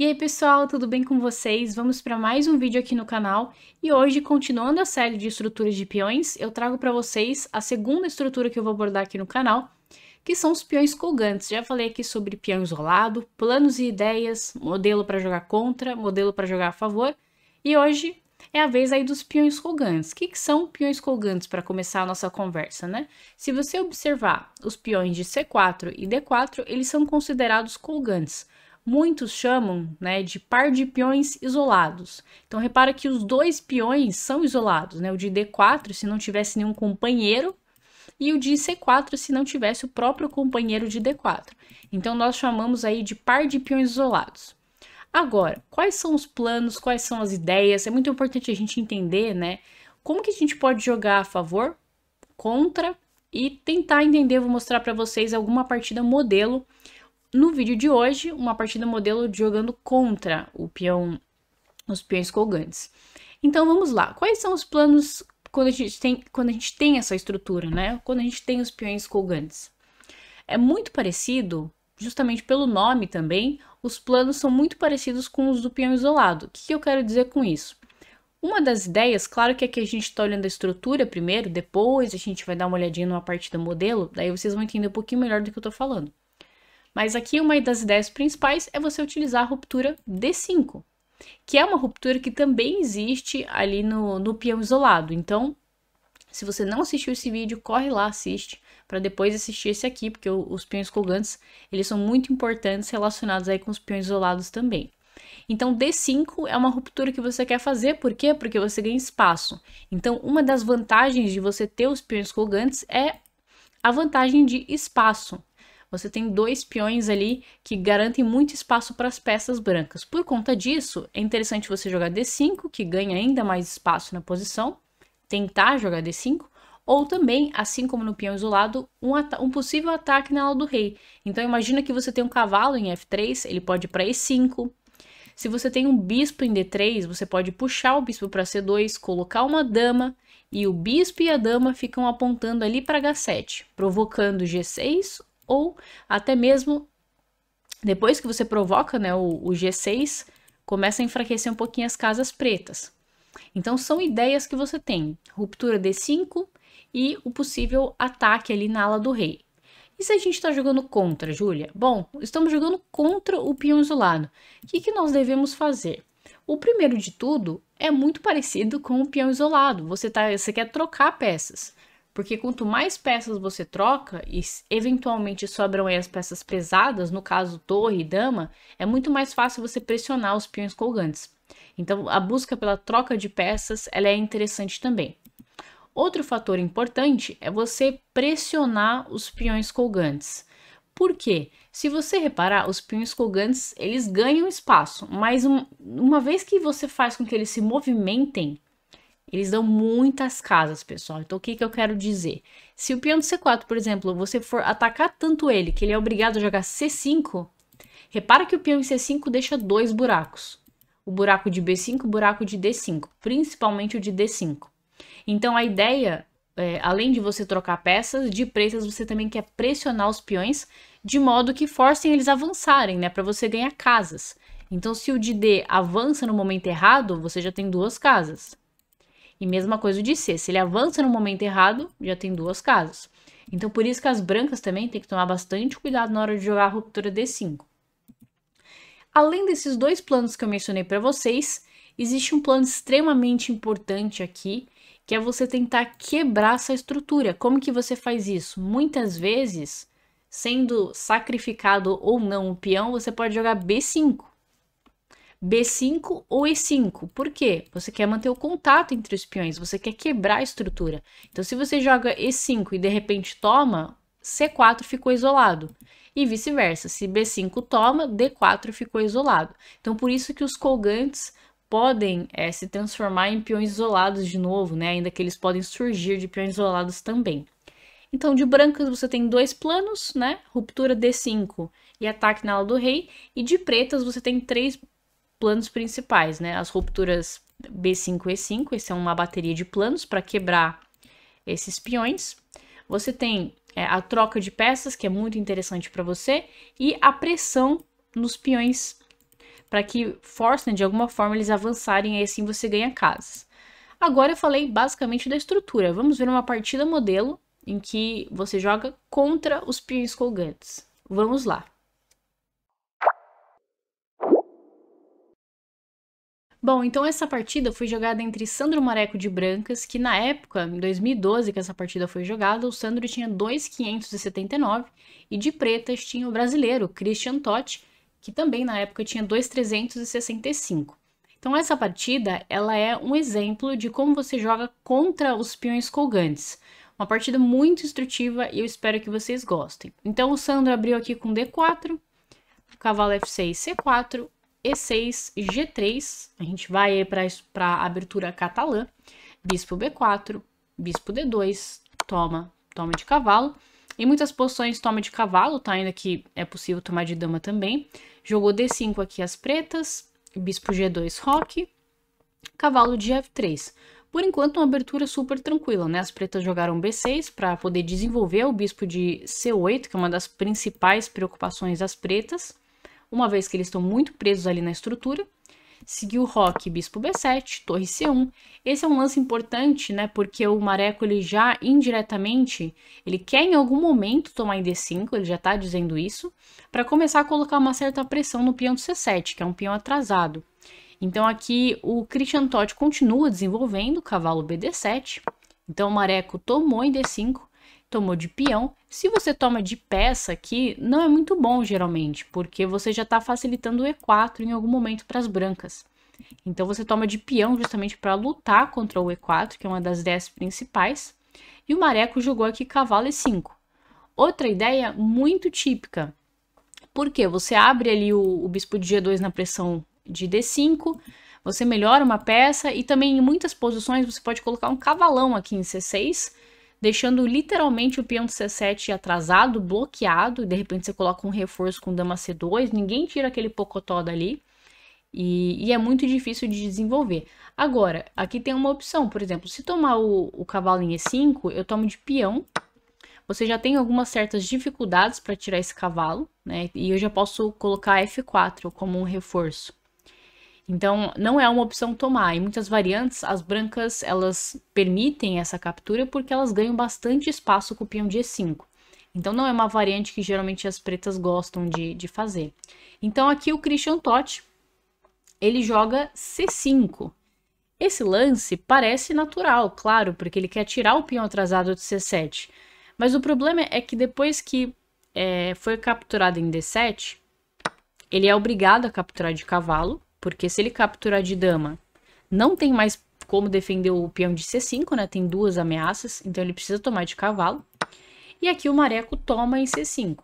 E aí pessoal, tudo bem com vocês? Vamos para mais um vídeo aqui no canal e hoje, continuando a série de estruturas de peões, eu trago para vocês a segunda estrutura que eu vou abordar aqui no canal, que são os peões colgantes. Já falei aqui sobre peão isolado, planos e ideias, modelo para jogar contra, modelo para jogar a favor e hoje é a vez aí dos peões colgantes. O que, que são peões colgantes para começar a nossa conversa, né? Se você observar os peões de C4 e D4, eles são considerados colgantes, muitos chamam né, de par de peões isolados. Então repara que os dois peões são isolados, né? O de D4 se não tivesse nenhum companheiro e o de C4 se não tivesse o próprio companheiro de D4. Então nós chamamos aí de par de peões isolados. Agora, quais são os planos, quais são as ideias? É muito importante a gente entender, né? Como que a gente pode jogar a favor, contra e tentar entender, vou mostrar para vocês alguma partida modelo no vídeo de hoje, uma partida modelo jogando contra o peão, os peões colgantes. Então vamos lá, quais são os planos quando a gente tem, quando a gente tem essa estrutura, né? Quando a gente tem os peões colgantes. É muito parecido, justamente pelo nome também, os planos são muito parecidos com os do peão isolado. O que eu quero dizer com isso? Uma das ideias, claro que aqui a gente está olhando a estrutura primeiro, depois a gente vai dar uma olhadinha numa partida modelo, daí vocês vão entender um pouquinho melhor do que eu estou falando. Mas aqui uma das ideias principais é você utilizar a ruptura D5, que é uma ruptura que também existe ali no, no peão isolado. Então, se você não assistiu esse vídeo, corre lá, assiste, para depois assistir esse aqui, porque os peões colgantes, eles são muito importantes relacionados aí com os peões isolados também. Então, D5 é uma ruptura que você quer fazer, por quê? Porque você ganha espaço. Então, uma das vantagens de você ter os peões colgantes é a vantagem de espaço. Você tem dois peões ali que garantem muito espaço para as peças brancas. Por conta disso, é interessante você jogar D5, que ganha ainda mais espaço na posição, tentar jogar D5, ou também, assim como no peão isolado, um, um, possível ataque na ala do rei. Então imagina que você tem um cavalo em F3, ele pode ir para E5. Se você tem um bispo em D3, você pode puxar o bispo para C2, colocar uma dama, e o bispo e a dama ficam apontando ali para H7, provocando G6 ou até mesmo depois que você provoca né, o, o G6, começa a enfraquecer um pouquinho as casas pretas. Então são ideias que você tem, ruptura D5 e o possível ataque ali na ala do rei. E se a gente está jogando contra, Júlia? Bom, estamos jogando contra o peão isolado. O que, que nós devemos fazer? O primeiro de tudo é muito parecido com o peão isolado. Você, tá, você quer trocar peças. Porque quanto mais peças você troca, e eventualmente sobram aí as peças pesadas, no caso torre e dama, é muito mais fácil você pressionar os peões colgantes. Então, a busca pela troca de peças ela é interessante também. Outro fator importante é você pressionar os peões colgantes. Por quê? Se você reparar, os peões colgantes, eles ganham espaço, mas um, uma vez que você faz com que eles se movimentem, eles dão muitas casas, pessoal. Então, o que, que eu quero dizer? Se o peão de C4, por exemplo, você for atacar tanto ele que ele é obrigado a jogar C5, repara que o peão em C5 deixa dois buracos. O buraco de B5 o buraco de D5, principalmente o de D5. Então, a ideia, é, além de você trocar peças, de preças, você também quer pressionar os peões de modo que forcem eles avançarem, né? Para você ganhar casas. Então, se o de D avança no momento errado, você já tem duas casas. E mesma coisa de C, se ele avança no momento errado, já tem duas casas. Então por isso que as brancas também tem que tomar bastante cuidado na hora de jogar a ruptura D5. Além desses dois planos que eu mencionei para vocês, existe um plano extremamente importante aqui, que é você tentar quebrar essa estrutura. Como que você faz isso? Muitas vezes, sendo sacrificado ou não o peão, você pode jogar B5. B5 ou E5. Por quê? Você quer manter o contato entre os peões, você quer quebrar a estrutura. Então, se você joga E5 e de repente toma, C4 ficou isolado. E vice-versa, se B5 toma, D4 ficou isolado. Então, por isso que os colgantes podem é, se transformar em peões isolados de novo, né? Ainda que eles podem surgir de peões isolados também. Então, de brancas você tem dois planos, né? Ruptura D5 e ataque na ala do rei. E de pretas você tem três planos principais, né? As rupturas B5 e E5, esse é uma bateria de planos para quebrar esses peões. Você tem é, a troca de peças, que é muito interessante para você, e a pressão nos peões para que forcem né, de alguma forma eles avançarem e assim você ganha casas. Agora eu falei basicamente da estrutura. Vamos ver uma partida modelo em que você joga contra os peões colgantes. Vamos lá. Bom, então essa partida foi jogada entre Sandro Mareco de Brancas, que na época, em 2012, que essa partida foi jogada, o Sandro tinha 2,579, e de pretas tinha o brasileiro Christian Totti, que também na época tinha 2,365. Então essa partida, ela é um exemplo de como você joga contra os peões colgantes. Uma partida muito instrutiva e eu espero que vocês gostem. Então o Sandro abriu aqui com D4, cavalo F6, C4, e6, G3, a gente vai para a abertura catalã, bispo B4, bispo D2, toma, toma de cavalo. Em muitas posições toma de cavalo, tá? Ainda que é possível tomar de dama também. Jogou D5 aqui as pretas, bispo G2 roque, cavalo de F3. Por enquanto, uma abertura super tranquila, né? As pretas jogaram B6 para poder desenvolver o bispo de C8, que é uma das principais preocupações das pretas uma vez que eles estão muito presos ali na estrutura. Seguiu Rock, Bispo B7, Torre C1. Esse é um lance importante, né? Porque o Mareco ele já indiretamente, ele quer em algum momento tomar em D5, ele já está dizendo isso, para começar a colocar uma certa pressão no peão do C7, que é um peão atrasado. Então aqui o Christian Totti continua desenvolvendo o cavalo BD7. Então o Mareco tomou em D5, tomou de peão. Se você toma de peça aqui, não é muito bom geralmente, porque você já está facilitando o E4 em algum momento para as brancas. Então você toma de peão justamente para lutar contra o E4, que é uma das 10 principais. E o Mareco jogou aqui cavalo E5. Outra ideia muito típica. Porque você abre ali o, o bispo de G2 na pressão de D5, você melhora uma peça e também em muitas posições você pode colocar um cavalão aqui em C6, deixando literalmente o peão de C7 atrasado, bloqueado, e de repente você coloca um reforço com dama C2, ninguém tira aquele pocotó dali, e, e é muito difícil de desenvolver. Agora, aqui tem uma opção, por exemplo, se tomar o, o cavalo em E5, eu tomo de peão, você já tem algumas certas dificuldades para tirar esse cavalo, né? E eu já posso colocar F4 como um reforço. Então, não é uma opção tomar. Em muitas variantes, as brancas elas permitem essa captura porque elas ganham bastante espaço com o peão de E5. Então, não é uma variante que geralmente as pretas gostam de, de fazer. Então, aqui o Christian Totti, ele joga C5. Esse lance parece natural, claro, porque ele quer tirar o peão atrasado de C7. Mas o problema é que depois que é, foi capturado em D7, ele é obrigado a capturar de cavalo, porque se ele capturar de dama, não tem mais como defender o peão de C5, né? Tem duas ameaças, então ele precisa tomar de cavalo. E aqui o Mareco toma em C5.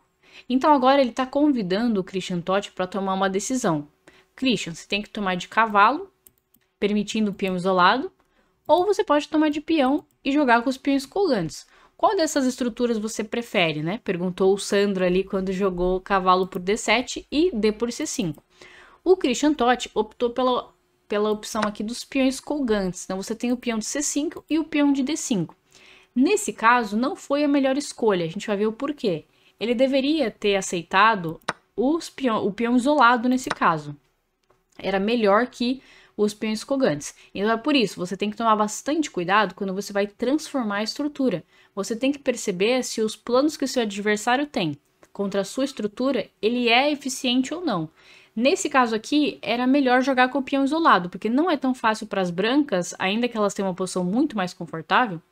Então agora ele está convidando o Christian Totti para tomar uma decisão. Christian, você tem que tomar de cavalo, permitindo o peão isolado, ou você pode tomar de peão e jogar com os peões colgantes. Qual dessas estruturas você prefere, né? Perguntou o Sandro ali quando jogou cavalo por D7 e D por C5. O Christian Totti optou pela, pela opção aqui dos peões colgantes. Então você tem o peão de C5 e o peão de D5. Nesse caso, não foi a melhor escolha, a gente vai ver o porquê. Ele deveria ter aceitado os peão, o peão isolado nesse caso. Era melhor que os peões colgantes. Então é por isso, você tem que tomar bastante cuidado quando você vai transformar a estrutura. Você tem que perceber se os planos que o seu adversário tem contra a sua estrutura, ele é eficiente ou não. Nesse caso aqui, era melhor jogar com o peão isolado, porque não é tão fácil para as brancas, ainda que elas tenham uma posição muito mais confortável,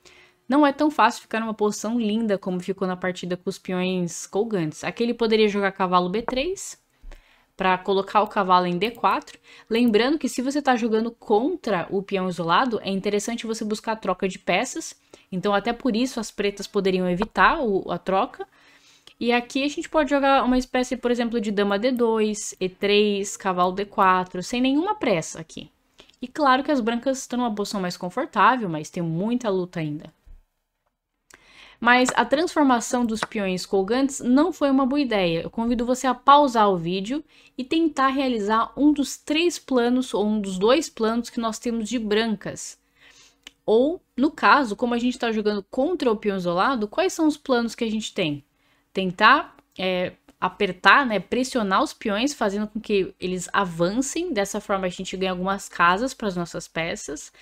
não é tão fácil ficar numa posição linda como ficou na partida com os peões colgantes. Aqui ele poderia jogar cavalo B3, para colocar o cavalo em D4. Lembrando que se você está jogando contra o peão isolado, é interessante você buscar a troca de peças. Então até por isso as pretas poderiam evitar o, a troca. E aqui a gente pode jogar uma espécie, por exemplo, de dama d2, e3, cavalo d4, sem nenhuma pressa aqui. E claro que as brancas estão numa posição mais confortável, mas tem muita luta ainda. Mas a transformação dos peões colgantes não foi uma boa ideia. Eu convido você a pausar o vídeo e tentar realizar um dos três planos ou um dos dois planos que nós temos de brancas. Ou, no caso, como a gente está jogando contra o peão isolado, quais são os planos que a gente tem? tentar é, apertar, né, pressionar os peões, fazendo com que eles avancem. Dessa forma, a gente ganha algumas casas para as nossas peças.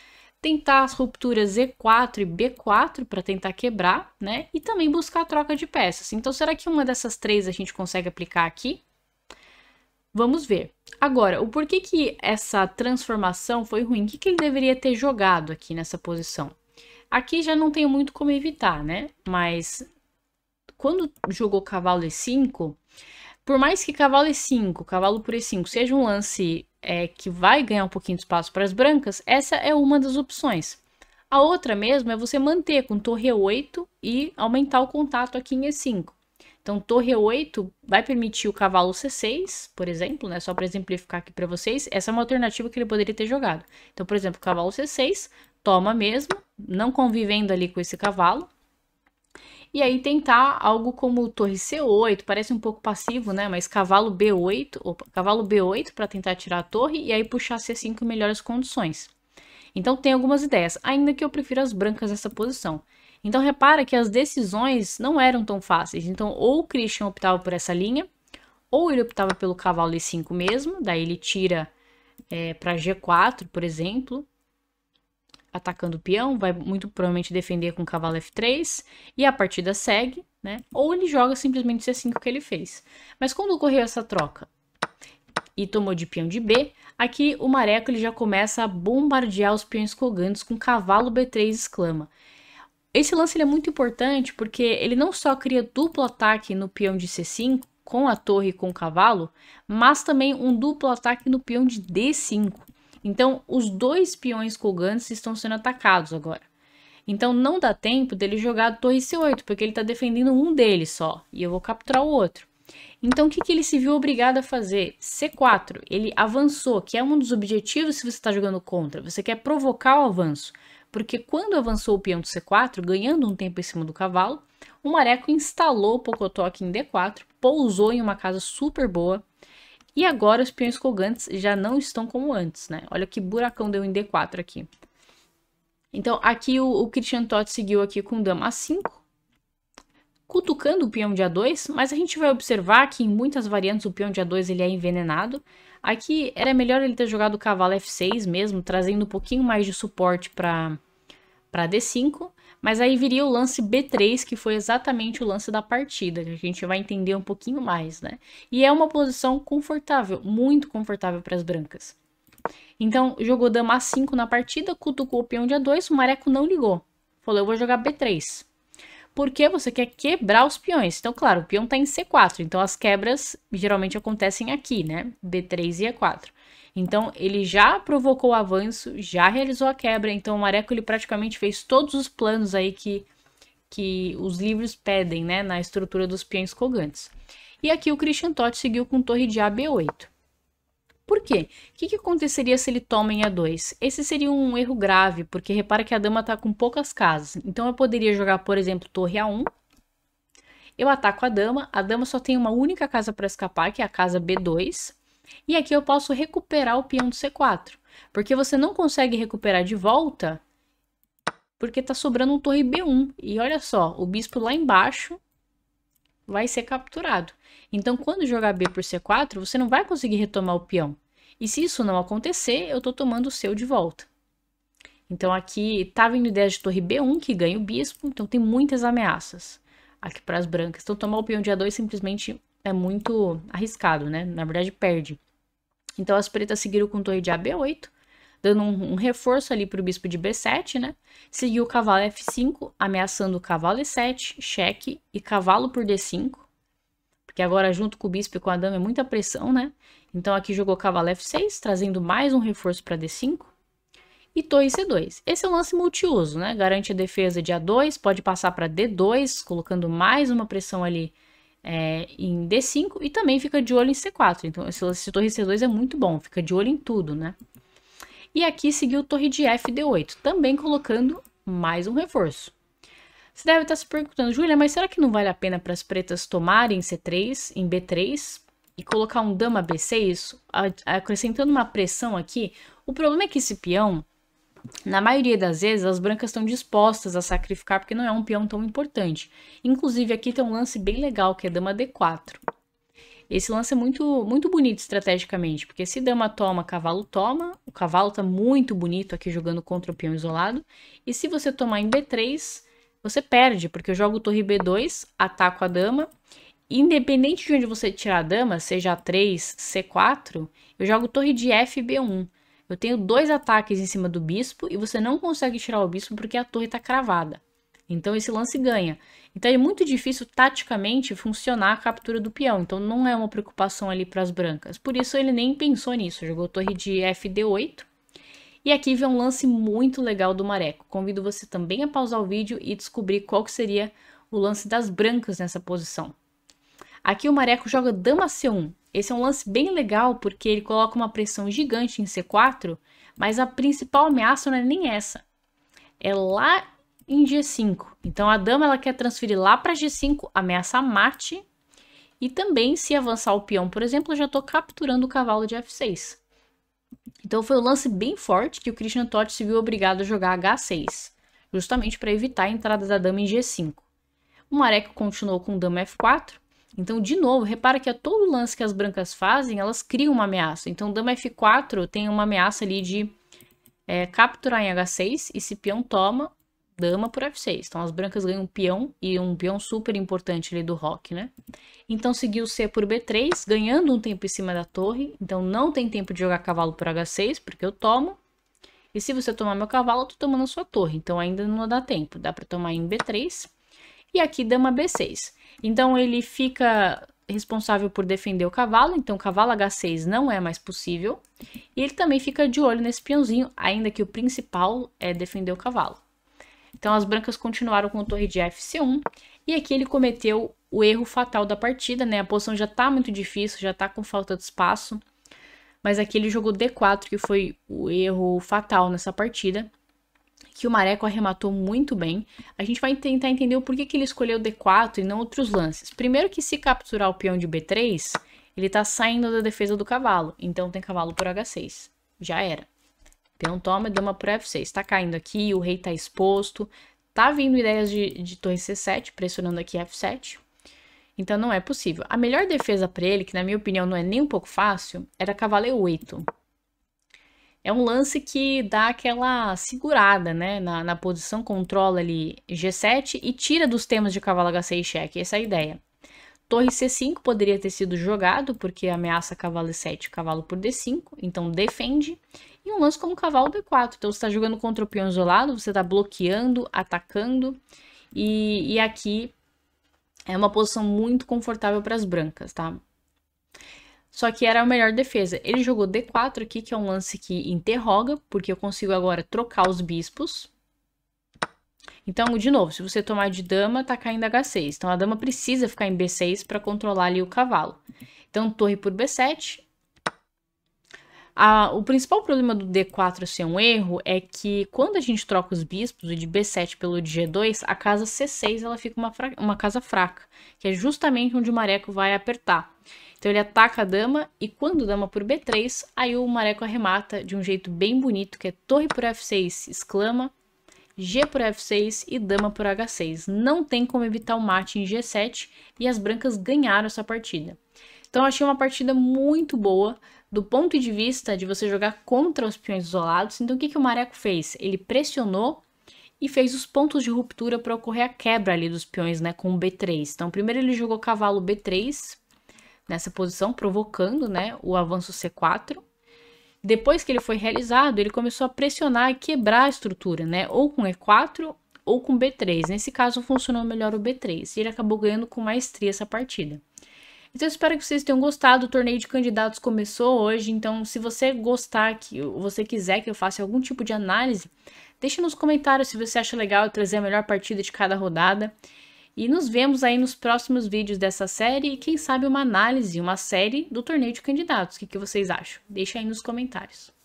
Tentar as rupturas E4 e B4 para tentar quebrar, né? E também buscar a troca de peças. Então, será que uma dessas três a gente consegue aplicar aqui? Vamos ver. Agora, o porquê que essa transformação foi ruim? O que, que ele deveria ter jogado aqui nessa posição? Aqui já não tem muito como evitar, né? Mas quando jogou cavalo e5, por mais que cavalo e5, cavalo por e5 seja um lance é, que vai ganhar um pouquinho de espaço para as brancas, essa é uma das opções. A outra mesmo é você manter com torre 8 e aumentar o contato aqui em e5. Então, torre 8 vai permitir o cavalo c6, por exemplo, né? Só para exemplificar aqui para vocês, essa é uma alternativa que ele poderia ter jogado. Então, por exemplo, cavalo c6, toma mesmo, não convivendo ali com esse cavalo, e aí tentar algo como torre C8, parece um pouco passivo, né? Mas cavalo B8, opa, cavalo B8 para tentar tirar a torre e aí puxar C5 em melhores condições. Então tem algumas ideias, ainda que eu prefira as brancas nessa posição. Então repara que as decisões não eram tão fáceis. Então ou o Christian optava por essa linha, ou ele optava pelo cavalo E5 mesmo, daí ele tira é, para G4, por exemplo, atacando o peão, vai muito provavelmente defender com cavalo F3 e a partida segue, né? Ou ele joga simplesmente C5 que ele fez. Mas quando ocorreu essa troca e tomou de peão de B, aqui o Mareco ele já começa a bombardear os peões cogantes com cavalo B3 exclama. Esse lance ele é muito importante porque ele não só cria duplo ataque no peão de C5, com a torre e com o cavalo, mas também um duplo ataque no peão de D5. Então, os dois peões colgantes estão sendo atacados agora. Então, não dá tempo dele jogar torre C8, porque ele está defendendo um deles só, e eu vou capturar o outro. Então, o que, que ele se viu obrigado a fazer? C4, ele avançou, que é um dos objetivos se você está jogando contra, você quer provocar o avanço. Porque quando avançou o peão do C4, ganhando um tempo em cima do cavalo, o Mareco instalou o Pocotó aqui em D4, pousou em uma casa super boa, e agora os peões colgantes já não estão como antes, né? Olha que buracão deu em D4 aqui. Então, aqui o, o Christian Todd seguiu aqui com dama A5, cutucando o peão de A2, mas a gente vai observar que em muitas variantes o peão de A2 ele é envenenado. Aqui era melhor ele ter jogado o cavalo F6 mesmo, trazendo um pouquinho mais de suporte para D5, mas aí viria o lance B3, que foi exatamente o lance da partida, que a gente vai entender um pouquinho mais, né? E é uma posição confortável, muito confortável para as brancas. Então, jogou dama A5 na partida, cutucou o peão de A2, o mareco não ligou. Falou, eu vou jogar B3. Porque você quer quebrar os peões. Então, claro, o peão está em C4, então as quebras geralmente acontecem aqui, né? B3 e E4. Então ele já provocou o avanço, já realizou a quebra. Então o Mareco ele praticamente fez todos os planos aí que, que os livros pedem, né, na estrutura dos peões colgantes. E aqui o Christian Totti seguiu com torre de ab 8 Por quê? O que, que, aconteceria se ele toma em A2? Esse seria um erro grave, porque repara que a dama está com poucas casas. Então eu poderia jogar, por exemplo, torre A1. Eu ataco a dama, a dama só tem uma única casa para escapar, que é a casa B2. E aqui eu posso recuperar o peão do C4, porque você não consegue recuperar de volta porque tá sobrando um torre B1. E olha só, o bispo lá embaixo vai ser capturado. Então, quando jogar B por C4, você não vai conseguir retomar o peão. E se isso não acontecer, eu tô tomando o seu de volta. Então, aqui tá vindo ideia de torre B1, que ganha o bispo, então tem muitas ameaças aqui para as brancas. Então, tomar o peão de A2 simplesmente é muito arriscado, né? Na verdade, perde. Então as pretas seguiram com o torre de AB8, dando um, um reforço ali para o bispo de B7, né? Seguiu o cavalo F5, ameaçando o cavalo E7, cheque e cavalo por D5. Porque agora, junto com o bispo e com a dama, é muita pressão, né? Então aqui jogou cavalo F6, trazendo mais um reforço para D5. E torre C2. Esse é um lance multiuso, né? Garante a defesa de A2, pode passar para D2, colocando mais uma pressão ali é, em D5 e também fica de olho em C4. Então, esse torre C2 é muito bom, fica de olho em tudo, né? E aqui seguiu torre de F D8, também colocando mais um reforço. Você deve estar se perguntando, Júlia, mas será que não vale a pena para as pretas tomarem C3, em B3 e colocar um dama B6, acrescentando uma pressão aqui? O problema é que esse peão, na maioria das vezes, as brancas estão dispostas a sacrificar porque não é um peão tão importante. Inclusive, aqui tem um lance bem legal, que é dama d4. Esse lance é muito, muito bonito estrategicamente, porque se dama toma, cavalo toma, o cavalo está muito bonito aqui jogando contra o peão isolado, e se você tomar em b3, você perde, porque eu jogo torre b2, ataco a dama, independente de onde você tirar a dama, seja a3, c4, eu jogo torre de f b1. Eu tenho dois ataques em cima do bispo e você não consegue tirar o bispo porque a torre está cravada. Então esse lance ganha. Então é muito difícil taticamente funcionar a captura do peão. Então não é uma preocupação ali para as brancas. Por isso ele nem pensou nisso. Jogou torre de fd8. E aqui vem um lance muito legal do Mareco. Convido você também a pausar o vídeo e descobrir qual que seria o lance das brancas nessa posição. Aqui o Mareco joga dama c1. Esse é um lance bem legal porque ele coloca uma pressão gigante em C4, mas a principal ameaça não é nem essa. É lá em G5. Então a dama ela quer transferir lá para G5, ameaça mate. E também se avançar o peão, por exemplo, eu já estou capturando o cavalo de F6. Então foi um lance bem forte que o Christian Totti se viu obrigado a jogar H6, justamente para evitar a entrada da dama em G5. O Marek continuou com dama F4, então, de novo, repara que a todo lance que as brancas fazem, elas criam uma ameaça. Então, dama f4 tem uma ameaça ali de é, capturar em h6 e se peão toma, dama por f6. Então, as brancas ganham um peão e um peão super importante ali do rock, né? Então, seguiu c por b3, ganhando um tempo em cima da torre. Então, não tem tempo de jogar cavalo por h6, porque eu tomo. E se você tomar meu cavalo, eu tô tomando a sua torre. Então, ainda não dá tempo. Dá para tomar em b3. E aqui, dama b6. Então ele fica responsável por defender o cavalo, então o cavalo H6 não é mais possível. E ele também fica de olho nesse peãozinho, ainda que o principal é defender o cavalo. Então as brancas continuaram com a torre de F1 e aqui ele cometeu o erro fatal da partida, né? A posição já tá muito difícil, já tá com falta de espaço. Mas aqui ele jogou D4, que foi o erro fatal nessa partida que o Mareco arrematou muito bem. A gente vai tentar entender o porquê que ele escolheu D4 e não outros lances. Primeiro que se capturar o peão de B3, ele tá saindo da defesa do cavalo, então tem cavalo por H6. Já era. Peão toma e dama por F6. Tá caindo aqui, o rei tá exposto. Tá vindo ideias de, de torre C7, pressionando aqui F7. Então não é possível. A melhor defesa para ele, que na minha opinião não é nem um pouco fácil, era cavalo E8 é um lance que dá aquela segurada, né? Na, na posição, controla ali G7 e tira dos temas de cavalo H6 cheque. Essa é a ideia. Torre C5 poderia ter sido jogado, porque ameaça cavalo E7 cavalo por D5, então defende. E um lance como cavalo D4. Então você está jogando contra o peão isolado, você está bloqueando, atacando. E, e aqui é uma posição muito confortável para as brancas, tá? Só que era a melhor defesa. Ele jogou D4 aqui, que é um lance que interroga, porque eu consigo agora trocar os bispos. Então, de novo, se você tomar de dama, tá caindo H6. Então, a dama precisa ficar em B6 para controlar ali o cavalo. Então, torre por B7, a, o principal problema do D4 ser assim, é um erro é que quando a gente troca os bispos o de B7 pelo de G2, a casa C6 ela fica uma, uma casa fraca, que é justamente onde o mareco vai apertar. Então ele ataca a dama e quando dama por B3, aí o mareco arremata de um jeito bem bonito, que é torre por F6, exclama, G por F6 e dama por H6. Não tem como evitar o mate em G7 e as brancas ganharam essa partida. Então achei uma partida muito boa, do ponto de vista de você jogar contra os peões isolados. Então o que, que o Mareco fez? Ele pressionou e fez os pontos de ruptura para ocorrer a quebra ali dos peões, né, com o B3. Então primeiro ele jogou cavalo B3 nessa posição, provocando, né, o avanço C4. Depois que ele foi realizado, ele começou a pressionar e quebrar a estrutura, né, ou com E4 ou com B3. Nesse caso funcionou melhor o B3 e ele acabou ganhando com maestria essa partida. Então espero que vocês tenham gostado. O torneio de candidatos começou hoje, então se você gostar, que você quiser que eu faça algum tipo de análise, deixe nos comentários se você acha legal eu trazer a melhor partida de cada rodada. E nos vemos aí nos próximos vídeos dessa série e quem sabe uma análise, uma série do torneio de candidatos. O que, que vocês acham? Deixa aí nos comentários.